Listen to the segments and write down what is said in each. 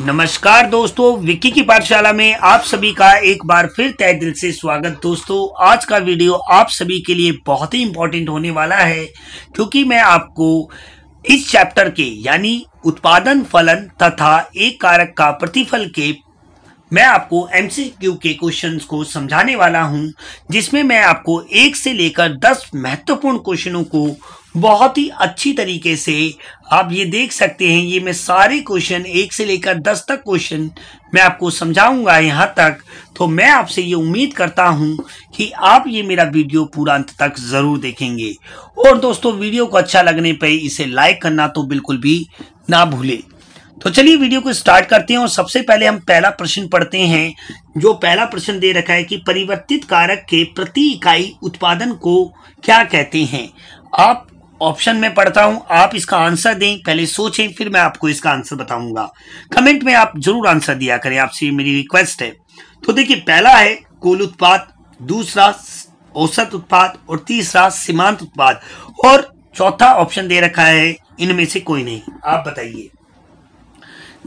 नमस्कार दोस्तों विक्की की पाठशाला में आप सभी का एक बार फिर तय दिल से स्वागत दोस्तों आज का वीडियो आप सभी के लिए बहुत ही इम्पोर्टेंट होने वाला है क्योंकि मैं आपको इस चैप्टर के यानी उत्पादन फलन तथा एक कारक का प्रतिफल के मैं आपको एमसीक्यू के क्वेश्चंस को समझाने वाला हूं जिसमें मैं आपको एक से लेकर दस महत्वपूर्ण क्वेश्चनों को बहुत ही अच्छी तरीके से आप ये देख सकते हैं ये मैं सारे क्वेश्चन एक से लेकर दस तक क्वेश्चन मैं आपको समझाऊंगा यहाँ तक तो मैं आपसे ये उम्मीद करता हूँ कि आप ये मेरा वीडियो पूरा अंत तक ज़रूर देखेंगे और दोस्तों वीडियो को अच्छा लगने पर इसे लाइक करना तो बिल्कुल भी ना भूले तो चलिए वीडियो को स्टार्ट करते हैं और सबसे पहले हम पहला प्रश्न पढ़ते हैं जो पहला प्रश्न दे रखा है कि परिवर्तित कारक के प्रति इकाई उत्पादन को क्या कहते हैं आप ऑप्शन में पढ़ता हूं आप इसका आंसर दें पहले सोचें फिर मैं आपको इसका आंसर बताऊंगा कमेंट में आप जरूर आंसर दिया करें आपसे मेरी रिक्वेस्ट है तो देखिए पहला है कुल उत्पाद दूसरा औसत उत्पाद और तीसरा सीमांत उत्पाद और चौथा ऑप्शन दे रखा है इनमें से कोई नहीं आप बताइए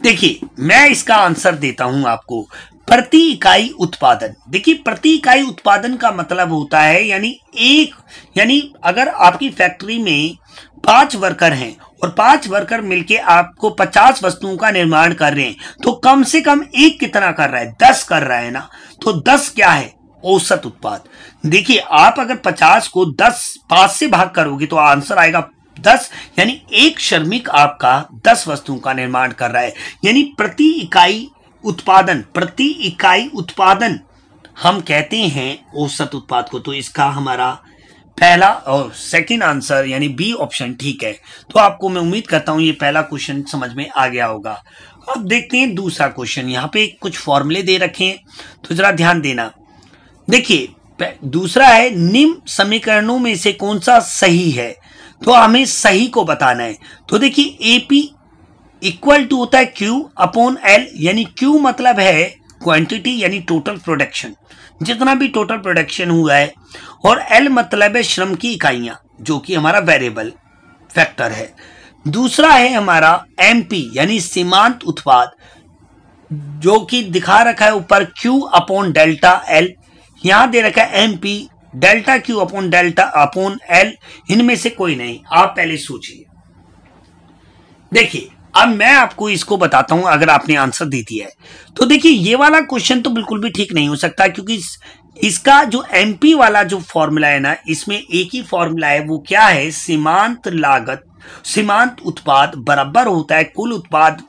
देखिए मैं इसका आंसर देता हूं आपको प्रति इकाई उत्पादन देखिए प्रति इकाई उत्पादन का मतलब होता है यानी एक यानी अगर आपकी फैक्ट्री में पांच वर्कर हैं और पांच वर्कर मिलके आपको पचास वस्तुओं का निर्माण कर रहे हैं तो कम से कम एक कितना कर रहा है दस कर रहा है ना तो दस क्या है औसत उत्पाद देखिए आप अगर पचास को दस पांच से भाग करोगे तो आंसर आएगा दस यानी एक श्रमिक आपका दस वस्तुओं का निर्माण कर रहा है यानी प्रति इकाई उत्पादन प्रति इकाई उत्पादन हम कहते हैं औसत उत्पाद को तो इसका हमारा पहला और सेकंड आंसर यानी बी ऑप्शन ठीक है तो आपको मैं उम्मीद करता हूं ये पहला क्वेश्चन समझ में आ गया होगा अब देखते हैं दूसरा क्वेश्चन यहाँ पे कुछ फॉर्मूले दे रखे हैं तो जरा ध्यान देना देखिए दूसरा है निम्न समीकरणों में से कौन सा सही है तो हमें सही को बताना है तो देखिए एपी इक्वल टू होता है क्यू अपॉन एल यानी क्यू मतलब है क्वांटिटी यानी टोटल प्रोडक्शन जितना भी टोटल प्रोडक्शन हुआ है और एल मतलब है श्रम की इकाइयां जो कि हमारा वेरिएबल फैक्टर है दूसरा है हमारा एमपी यानी सीमांत उत्पाद जो कि दिखा रखा है ऊपर क्यू अपॉन डेल्टा एल यहां दे रखा है MP delta Q upon delta upon L इनमें से कोई नहीं आप पहले सोचिए देखिए अब मैं आपको इसको बताता हूं अगर आपने आंसर दे दिया है तो देखिए ये वाला क्वेश्चन तो बिल्कुल भी ठीक नहीं हो सकता क्योंकि इस, इसका जो एमपी वाला जो फॉर्मूला है ना इसमें एक ही फॉर्मूला है वो क्या है सीमांत लागत सीमांत उत्पाद बराबर होता है कुल उत्पाद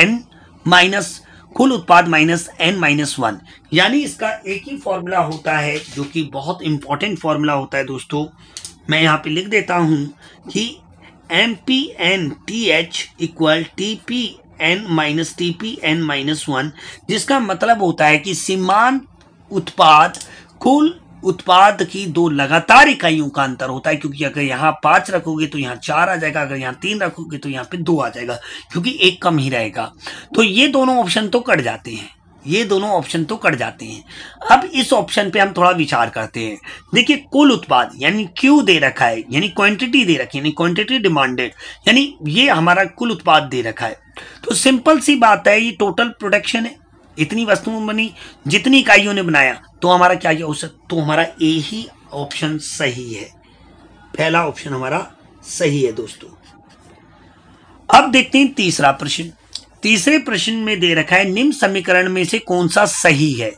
एन माइनस कुल उत्पाद माइनस एन माइनस वन यानी इसका एक ही फॉर्मूला होता है जो कि बहुत इंपॉर्टेंट फॉर्मूला होता है दोस्तों मैं यहाँ पे लिख देता हूं कि M P N T H equal T P N minus T P N minus one जिसका मतलब होता है कि सीमांत उत्पाद कुल उत्पाद की दो लगातार इकाइयों का अंतर होता है क्योंकि अगर यहाँ पांच रखोगे तो यहाँ चार आ जाएगा अगर यहाँ तीन रखोगे तो यहाँ पे दो आ जाएगा क्योंकि एक कम ही रहेगा तो ये दोनों ऑप्शन तो कट जाते हैं ये दोनों ऑप्शन तो कट जाते हैं अब इस ऑप्शन पे हम थोड़ा विचार करते हैं देखिए कुल उत्पाद यानी क्यू दे रखा है यानी क्वांटिटी दे रखी यानी क्वांटिटी डिमांडेड यानी ये हमारा कुल उत्पाद दे रखा है तो सिंपल सी बात है ये टोटल प्रोडक्शन है इतनी वस्तुओं बनी जितनी इकाइयों ने बनाया तो हमारा क्या हो सकता तो हमारा ए ही ऑप्शन सही है पहला ऑप्शन हमारा सही है दोस्तों अब देखते हैं तीसरा प्रश्न तीसरे प्रश्न में दे रखा है निम्न समीकरण में से कौन सा सही है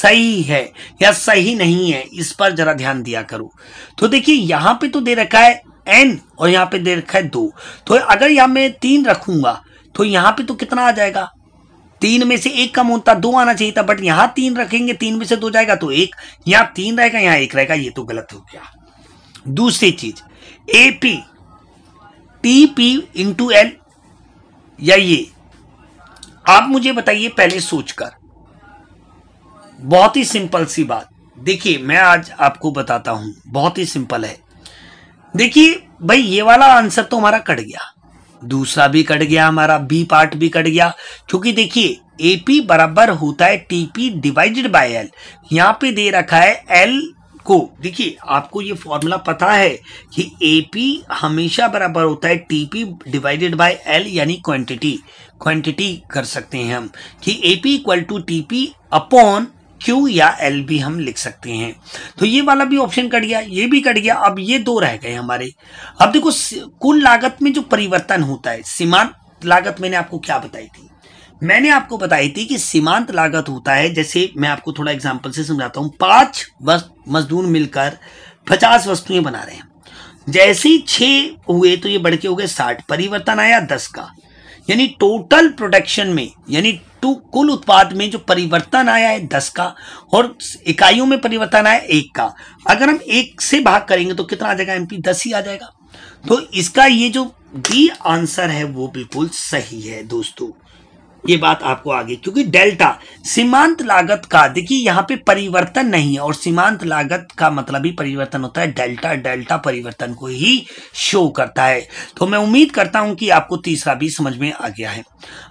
सही है या सही नहीं है इस पर जरा ध्यान दिया करो तो देखिए यहां पे तो दे रखा है एन और यहां पे दे रखा है दो तो अगर यहां मैं तीन रखूंगा तो यहां पे तो कितना आ जाएगा तीन में से एक कम होता दो आना चाहिए था बट यहां तीन रखेंगे तीन में से दो जाएगा तो एक यहां तीन रहेगा यहां एक रहेगा ये तो गलत हो गया दूसरी चीज ए पी इंटू एल या ये आप मुझे बताइए पहले सोचकर बहुत ही सिंपल सी बात देखिए मैं आज आपको बताता हूं बहुत ही सिंपल है देखिए भाई ये वाला आंसर तो हमारा कट गया दूसरा भी कट गया हमारा बी पार्ट भी कट गया क्योंकि देखिए एपी बराबर होता है टीपी डिवाइडेड बाय एल यहां पे दे रखा है एल आपको देखिए आपको ये फॉर्मूला पता है कि एपी हमेशा बराबर होता है टीपी डिवाइडेड बाय एल यानी क्वांटिटी क्वांटिटी कर सकते हैं हम कि AP equal to TP upon Q या एल भी हम लिख सकते हैं तो ये वाला भी ऑप्शन कट गया ये भी कट गया अब ये दो रह गए हमारे अब देखो कुल लागत में जो परिवर्तन होता है सीमांत लागत मैंने आपको क्या बताई थी मैंने आपको बताई थी कि सीमांत लागत होता है जैसे मैं आपको थोड़ा एग्जाम्पल से समझाता हूँ पांच मजदूर मिलकर पचास वस्तुएं बना रहे हैं जैसे ही छ हुए तो ये बढ़ के हो गए साठ परिवर्तन आया दस का यानी टोटल प्रोडक्शन में यानी टू कुल उत्पाद में जो परिवर्तन आया है दस का और इकाइयों में परिवर्तन आया एक का अगर हम एक से भाग करेंगे तो कितना आ जाएगा एमपी दस ही आ जाएगा तो इसका ये जो डी आंसर है वो बिल्कुल सही है दोस्तों ये बात आपको आगे क्योंकि डेल्टा सीमांत लागत का देखिए यहाँ पे परिवर्तन नहीं है और सीमांत लागत का मतलब ही परिवर्तन होता है डेल्टा डेल्टा परिवर्तन को ही शो करता है तो मैं उम्मीद करता हूं कि आपको तीसरा भी समझ में आ गया है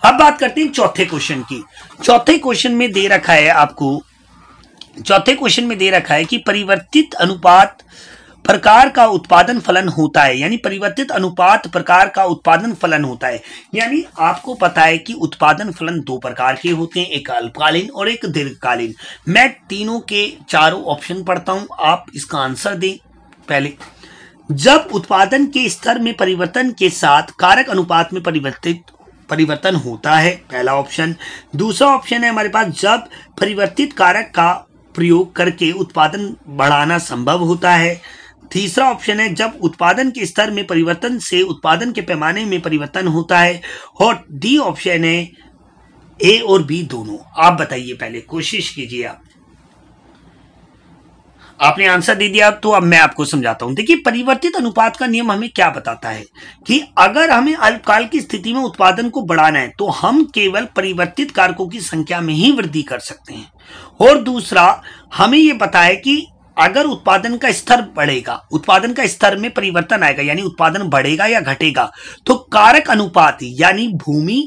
अब बात करते हैं चौथे क्वेश्चन की चौथे क्वेश्चन में दे रखा है आपको चौथे क्वेश्चन में दे रखा है कि परिवर्तित अनुपात प्रकार का उत्पादन फलन होता है यानी परिवर्तित अनुपात प्रकार का उत्पादन फलन होता है यानी आपको पता है कि उत्पादन फलन दो प्रकार के होते हैं एक अल्पकालीन और एक दीर्घकालीन मैं तीनों के चारों ऑप्शन पढ़ता हूं आप इसका आंसर दें पहले जब उत्पादन के स्तर में परिवर्तन के साथ कारक अनुपात में परिवर्तित परिवर्तन होता है पहला ऑप्शन दूसरा ऑप्शन है हमारे पास जब परिवर्तित कारक का प्रयोग करके उत्पादन बढ़ाना संभव होता है तीसरा ऑप्शन है जब उत्पादन के स्तर में परिवर्तन से उत्पादन के पैमाने में परिवर्तन होता है और डी ऑप्शन है ए और बी दोनों आप बताइए पहले कोशिश कीजिए आप आपने आंसर दे दिया तो अब मैं आपको समझाता हूं देखिए परिवर्तित अनुपात का नियम हमें क्या बताता है कि अगर हमें अल्पकाल की स्थिति में उत्पादन को बढ़ाना है तो हम केवल परिवर्तित कारकों की संख्या में ही वृद्धि कर सकते हैं और दूसरा हमें यह पता है कि अगर उत्पादन का स्तर बढ़ेगा उत्पादन का स्तर में परिवर्तन आएगा यानी उत्पादन बढ़ेगा या घटेगा तो कारक अनुपात यानी भूमि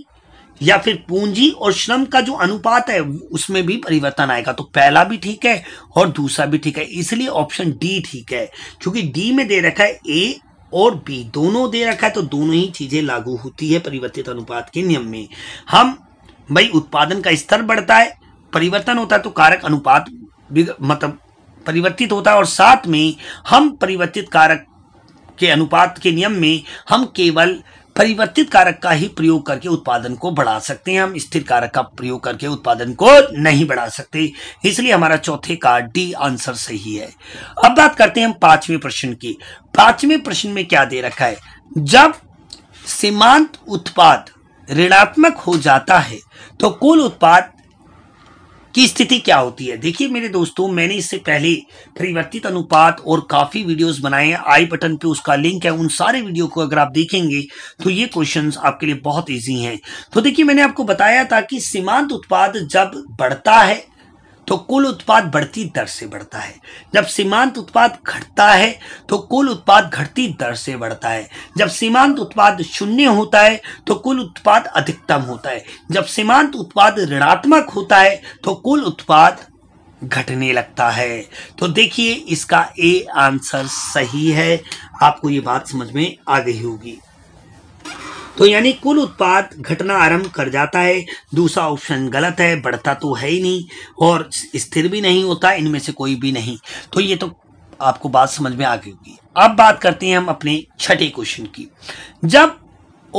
या फिर पूंजी और श्रम का जो अनुपात है उसमें भी परिवर्तन आएगा तो पहला भी ठीक है और दूसरा भी ठीक है इसलिए ऑप्शन डी ठीक है क्योंकि डी में दे रखा है ए और बी दोनों दे रखा है तो दोनों ही चीजें लागू होती है परिवर्तित अनुपात के नियम में हम भाई उत्पादन का स्तर बढ़ता है परिवर्तन होता है तो कारक अनुपात मतलब परिवर्तित होता है और साथ में हम परिवर्तित कारक के अनुपात के नियम में हम केवल परिवर्तित कारक का ही प्रयोग करके उत्पादन को बढ़ा सकते हैं हम स्थिर कारक का प्रयोग करके उत्पादन को नहीं बढ़ा सकते इसलिए हमारा चौथे का डी आंसर सही है अब बात करते हैं हम पांचवें प्रश्न की पांचवें प्रश्न में क्या दे रखा है जब सीमांत उत्पाद ऋणात्मक हो जाता है तो कुल उत्पाद की स्थिति क्या होती है देखिए मेरे दोस्तों मैंने इससे पहले परिवर्तित अनुपात और काफी वीडियोस बनाए हैं आई बटन पे उसका लिंक है उन सारे वीडियो को अगर आप देखेंगे तो ये क्वेश्चंस आपके लिए बहुत इजी हैं तो देखिए मैंने आपको बताया था कि सीमांत उत्पाद जब बढ़ता है तो कुल उत्पाद बढ़ती दर से बढ़ता है जब सीमांत उत्पाद घटता है तो कुल उत्पाद घटती दर से बढ़ता है जब सीमांत उत्पाद शून्य होता है तो कुल उत्पाद अधिकतम होता है जब सीमांत उत्पाद ऋणात्मक होता है तो कुल उत्पाद घटने लगता है तो देखिए इसका ए आंसर सही है आपको ये बात समझ में आ गई होगी तो यानी कुल उत्पाद घटना आरंभ कर जाता है दूसरा ऑप्शन गलत है बढ़ता तो है ही नहीं और स्थिर भी नहीं होता इनमें से कोई भी नहीं तो ये तो आपको बात समझ में आ गई होगी अब बात करते हैं हम अपने छठे क्वेश्चन की जब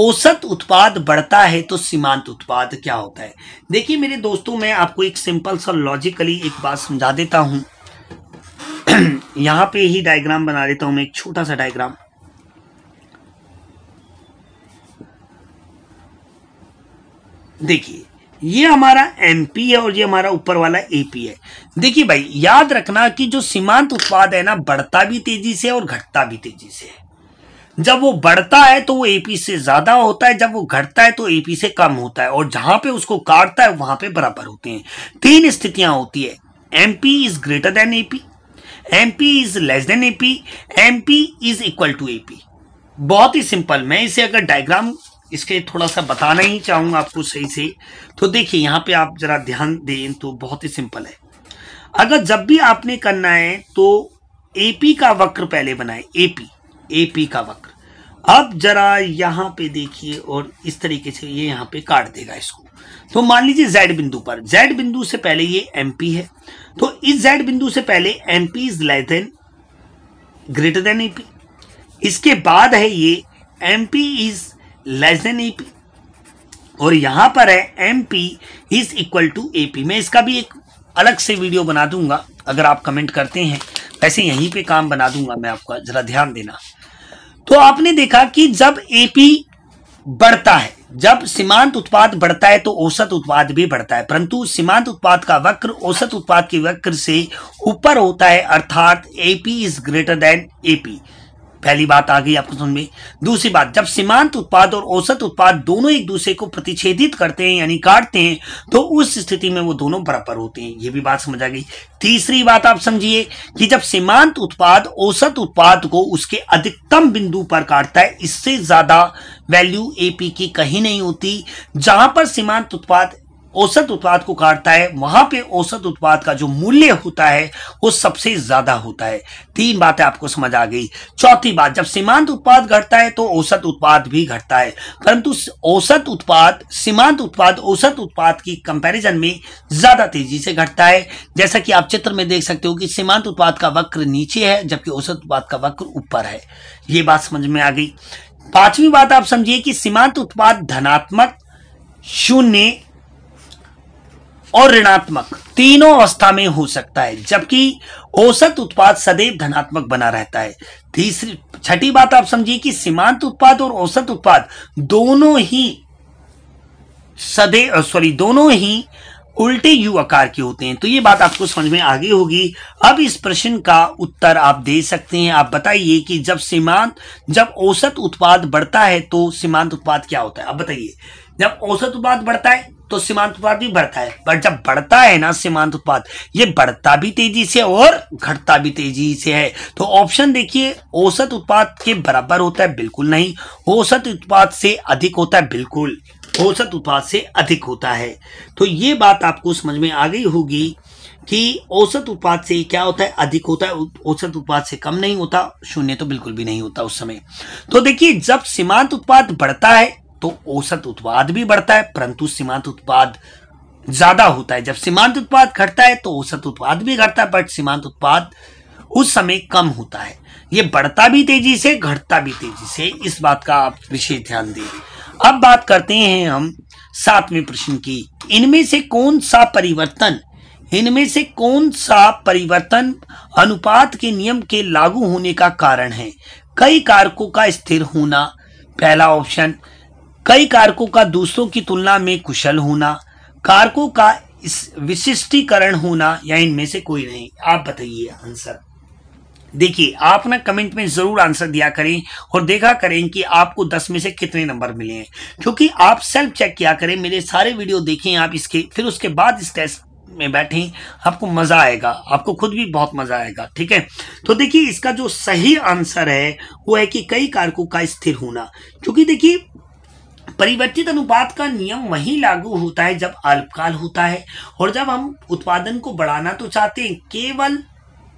औसत उत्पाद बढ़ता है तो सीमांत उत्पाद क्या होता है देखिए मेरे दोस्तों मैं आपको एक सिंपल सा लॉजिकली एक बात समझा देता हूँ यहाँ पे ही डायग्राम बना देता हूँ मैं एक छोटा सा डायग्राम देखिए ये हमारा एमपी है और ये हमारा ऊपर वाला एपी है देखिए भाई याद रखना कि जो सीमांत उत्पाद है ना बढ़ता भी तेजी से और घटता भी तेजी से जब वो बढ़ता है तो वो एपी से ज्यादा होता है जब वो घटता है तो एपी से कम होता है और जहां पे उसको काटता है वहां पे बराबर होते हैं तीन स्थितियां होती है MP is greater than AP MP is less than AP MP is equal to AP बहुत ही सिंपल मैं इसे अगर डायग्राम इसके थोड़ा सा बताना ही चाहूंगा आपको सही से तो देखिए यहाँ पे आप ज़रा ध्यान दें तो बहुत ही सिंपल है अगर जब भी आपने करना है तो एपी का वक्र पहले बनाए एपी एपी का वक्र अब जरा यहाँ पे देखिए और इस तरीके से ये यहाँ पे काट देगा इसको तो मान लीजिए जेड बिंदु पर जेड बिंदु से पहले ये एमपी है तो इस जेड बिंदु से पहले MP is less than greater than AP इसके बाद है ये MP is less than AP और यहां पर है M P is equal to A P मैं इसका भी एक अलग से वीडियो बना दूंगा अगर आप कमेंट करते हैं वैसे यहीं पे काम बना दूंगा मैं आपका जरा ध्यान देना तो आपने देखा कि जब एपी बढ़ता है जब सीमांत उत्पाद बढ़ता है तो औसत उत्पाद भी बढ़ता है परंतु सीमांत उत्पाद का वक्र औसत उत्पाद के वक्र से ऊपर होता है अर्थात AP is greater than AP पहली बात आ गई आपको समझ में दूसरी बात जब सीमांत उत्पाद और औसत उत्पाद दोनों एक दूसरे को प्रतिच्छेदित करते हैं यानी काटते हैं तो उस स्थिति में वो दोनों बराबर होते हैं ये भी बात समझ आ गई तीसरी बात आप समझिए कि जब सीमांत उत्पाद औसत उत्पाद को उसके अधिकतम बिंदु पर काटता है इससे ज्यादा वैल्यू एपी की कहीं नहीं होती जहां पर सीमांत उत्पाद औसत उत्पाद को काटता है वहां पे औसत उत्पाद का जो मूल्य होता है वो सबसे ज्यादा होता है तीन बातें आपको समझ आ गई चौथी बात जब सीमांत उत्पाद घटता है तो औसत उत्पाद भी घटता है परंतु औसत उत्पाद सीमांत उत्पाद औसत उत्पाद की कंपैरिजन में ज्यादा तेजी से घटता है जैसा कि आप चित्र में देख सकते हो कि सीमांत उत्पाद का वक्र नीचे है जबकि औसत उत्पाद का वक्र ऊपर है ये बात समझ में आ गई पांचवी बात आप समझिए कि सीमांत उत्पाद धनात्मक शून्य और ऋणात्मक तीनों अवस्था में हो सकता है जबकि औसत उत्पाद सदैव धनात्मक बना रहता है तीसरी छठी बात आप समझिए कि सीमांत उत्पाद और औसत उत्पाद दोनों ही सदैव सॉरी दोनों ही उल्टे यू आकार के होते हैं तो ये बात आपको समझ में आगे होगी अब इस प्रश्न का उत्तर आप दे सकते हैं आप बताइए कि जब सीमांत जब औसत उत्पाद बढ़ता है तो सीमांत उत्पाद क्या होता है अब बताइए जब औसत उत्पाद बढ़ता है तो सीमांत उत्पाद भी बढ़ता है पर जब बढ़ता है ना सीमांत उत्पाद ये बढ़ता भी तेजी से और घटता भी तेजी से है तो ऑप्शन देखिए औसत उत्पाद के बराबर होता है बिल्कुल नहीं औसत उत्पाद से अधिक होता है बिल्कुल औसत उत्पाद से अधिक होता है तो ये बात आपको समझ में आ गई होगी कि औसत उत्पाद से क्या होता है अधिक होता है औसत उत्पाद से कम नहीं होता शून्य तो बिल्कुल भी नहीं होता उस समय तो देखिए जब सीमांत उत्पाद बढ़ता है तो औसत उत्पाद भी बढ़ता है परंतु सीमांत उत्पाद ज्यादा होता है जब सीमांत उत्पाद घटता है तो औसत उत्पाद भी घटता है बट सीमांत उत्पाद उस समय कम होता है ये बढ़ता भी तेजी से घटता भी तेजी से इस बात का आप विशेष ध्यान दें अब बात करते हैं हम सातवें प्रश्न की इनमें से कौन सा परिवर्तन इनमें से कौन सा परिवर्तन अनुपात के नियम के लागू होने का कारण है कई कारकों का स्थिर होना पहला ऑप्शन कई कारकों का दूसरों की तुलना में कुशल होना कारकों का इस विशिष्टीकरण होना या इनमें से कोई नहीं आप बताइए आंसर देखिए आप ना कमेंट में जरूर आंसर दिया करें और देखा करें कि आपको 10 में से कितने नंबर मिले हैं क्योंकि आप सेल्फ चेक किया करें मेरे सारे वीडियो देखें आप इसके फिर उसके बाद इस टेस्ट में बैठें आपको मजा आएगा आपको खुद भी बहुत मजा आएगा ठीक है तो देखिए इसका जो सही आंसर है वो है कि कई कारकों का स्थिर होना क्योंकि देखिए परिवर्तित अनुपात का नियम वहीं लागू होता है जब अल्पकाल होता है और जब हम उत्पादन को बढ़ाना तो चाहते हैं केवल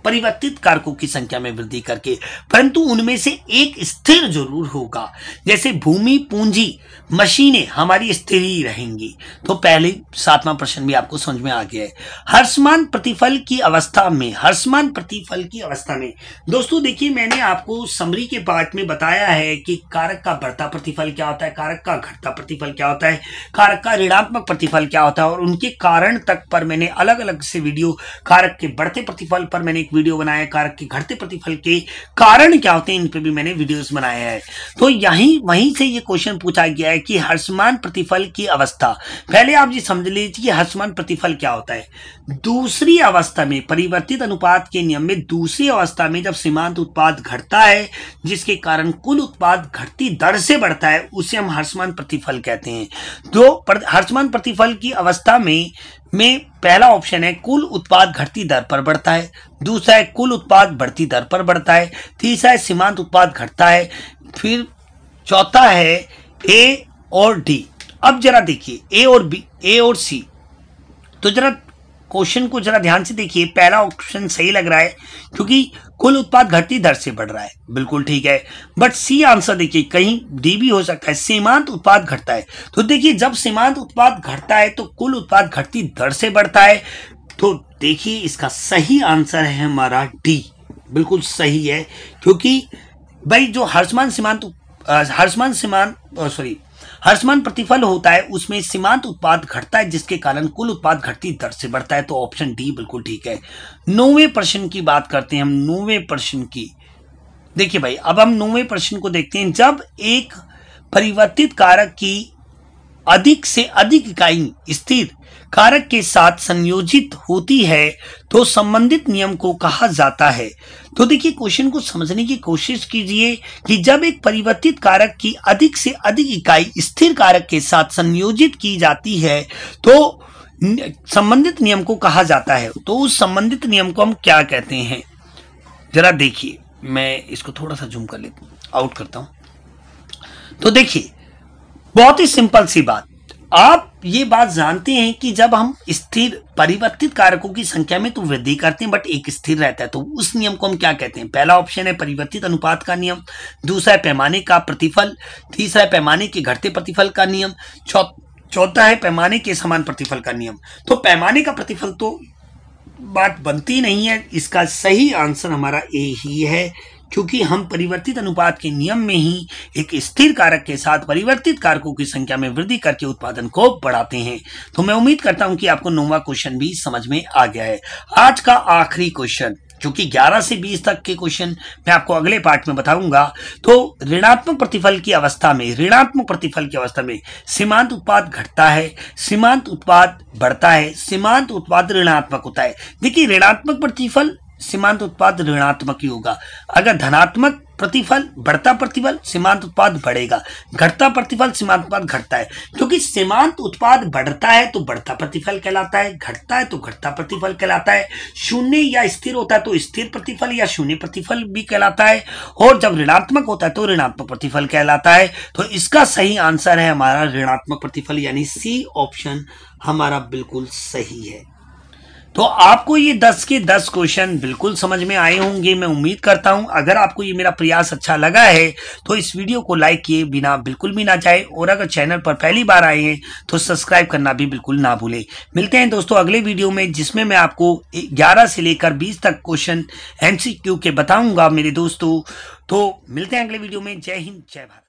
परिवर्तित कारकों की संख्या में वृद्धि करके परंतु उनमें से एक स्थिर जरूर होगा जैसे भूमि पूंजी मशीनें हमारी स्थिर ही रहेंगी तो पहले सातवां प्रश्न भी आपको समझ में आ गया है हर्षमान प्रतिफल की अवस्था में हर्षमान प्रतिफल की अवस्था में दोस्तों देखिए मैंने आपको समरी के पार्ट में बताया है कि कारक का बढ़ता प्रतिफल क्या होता है कारक का घटता प्रतिफल क्या होता है कारक का ऋणात्मक प्रतिफल क्या होता है और उनके कारण तक पर मैंने अलग अलग से वीडियो कारक के बढ़ते प्रतिफल पर मैंने एक वीडियो बनाया कारक के घटते प्रतिफल के कारण क्या होते हैं इन पर भी मैंने वीडियोस बनाया है तो यहीं वहीं से ये क्वेश्चन पूछा गया है कि हर्षमान प्रतिफल की अवस्था पहले आप जी समझ लीजिए कि हर्षमान प्रतिफल क्या होता है दूसरी अवस्था में परिवर्तित अनुपात के नियम में दूसरी अवस्था में जब सीमांत उत्पाद घटता है जिसके कारण कुल उत्पाद घटती दर से बढ़ता है उसे हम हर्षमान प्रतिफल कहते हैं तो हर्षमान प्रतिफल की अवस्था में में पहला ऑप्शन है कुल उत्पाद घटती दर पर बढ़ता है दूसरा है कुल उत्पाद बढ़ती दर पर बढ़ता है तीसरा है सीमांत उत्पाद घटता है फिर चौथा है ए और डी अब जरा देखिए ए और बी ए और सी तो जरा क्वेश्चन को जरा ध्यान से देखिए पहला ऑप्शन सही लग रहा है क्योंकि कुल उत्पाद घटती दर से बढ़ रहा है बिल्कुल ठीक है बट सी आंसर देखिए कहीं डी भी हो सकता है सीमांत उत्पाद घटता है तो देखिए जब सीमांत उत्पाद घटता है तो कुल उत्पाद घटती दर से बढ़ता है तो देखिए इसका सही आंसर है हमारा डी बिल्कुल सही है क्योंकि भाई जो हर्षमान सीमांत हर्षमान सीमान सॉरी हर्षमान प्रतिफल होता है उसमें सीमांत उत्पाद घटता है जिसके कारण कुल उत्पाद घटती दर से बढ़ता है तो ऑप्शन डी बिल्कुल ठीक है नौवे प्रश्न की बात करते हैं हम नौवे प्रश्न की देखिए भाई अब हम नौवे प्रश्न को देखते हैं जब एक परिवर्तित कारक की अधिक से अधिक इकाई स्थिर कारक के साथ संयोजित होती है तो संबंधित नियम को कहा जाता है तो देखिए क्वेश्चन को समझने की कोशिश कीजिए कि जब एक परिवर्तित कारक की अधिक से अधिक इकाई स्थिर कारक के साथ संयोजित की जाती है तो संबंधित नियम को कहा जाता है तो उस संबंधित नियम को हम क्या कहते हैं जरा देखिए मैं इसको थोड़ा सा जूम कर लेता आउट करता हूं तो देखिए बहुत ही सिंपल सी बात आप ये बात जानते हैं कि जब हम स्थिर परिवर्तित कारकों की संख्या में तो वृद्धि करते हैं बट एक स्थिर रहता है तो उस नियम को हम क्या कहते हैं पहला ऑप्शन है परिवर्तित अनुपात का नियम दूसरा है पैमाने का प्रतिफल तीसरा है पैमाने के घटते प्रतिफल का नियम चौथा है पैमाने के समान प्रतिफल का नियम तो पैमाने का प्रतिफल तो बात बनती नहीं है इसका सही आंसर हमारा ए ही है क्योंकि हम परिवर्तित अनुपात के नियम में ही एक स्थिर कारक के साथ परिवर्तित कारकों की संख्या में वृद्धि करके उत्पादन को बढ़ाते हैं तो मैं उम्मीद करता हूं कि आपको नोवा क्वेश्चन भी समझ में आ गया है आज का आखिरी क्वेश्चन क्योंकि 11 से 20 तक के क्वेश्चन मैं आपको अगले पार्ट में बताऊंगा तो ऋणात्मक प्रतिफल की अवस्था में ऋणात्मक प्रतिफल की अवस्था में सीमांत उत्पाद घटता है सीमांत उत्पाद बढ़ता है सीमांत उत्पाद ऋणात्मक होता है देखिए ऋणात्मक प्रतिफल सीमांत उत्पाद ऋणात्मक ही होगा अगर धनात्मक प्रतिफल बढ़ता प्रतिफल सीमांत उत्पाद बढ़ेगा घटता प्रतिफल सीमांत उत्पाद घटता है क्योंकि सीमांत उत्पाद बढ़ता है तो बढ़ता प्रतिफल कहलाता है घटता है तो घटता प्रतिफल कहलाता है शून्य या स्थिर होता है तो स्थिर प्रतिफल या शून्य प्रतिफल भी कहलाता है और जब ऋणात्मक होता है तो ऋणात्मक प्रतिफल कहलाता है तो इसका सही आंसर है हमारा ऋणात्मक प्रतिफल यानी सी ऑप्शन हमारा बिल्कुल सही है तो आपको ये दस के दस क्वेश्चन बिल्कुल समझ में आए होंगे मैं उम्मीद करता हूं अगर आपको ये मेरा प्रयास अच्छा लगा है तो इस वीडियो को लाइक किए बिना बिल्कुल भी ना जाए और अगर चैनल पर पहली बार आए हैं तो सब्सक्राइब करना भी बिल्कुल ना भूले मिलते हैं दोस्तों अगले वीडियो में जिसमें मैं आपको ग्यारह से लेकर बीस तक क्वेश्चन एमसीक्यू के बताऊंगा मेरे दोस्तों तो मिलते हैं अगले वीडियो में जय हिंद जय भारत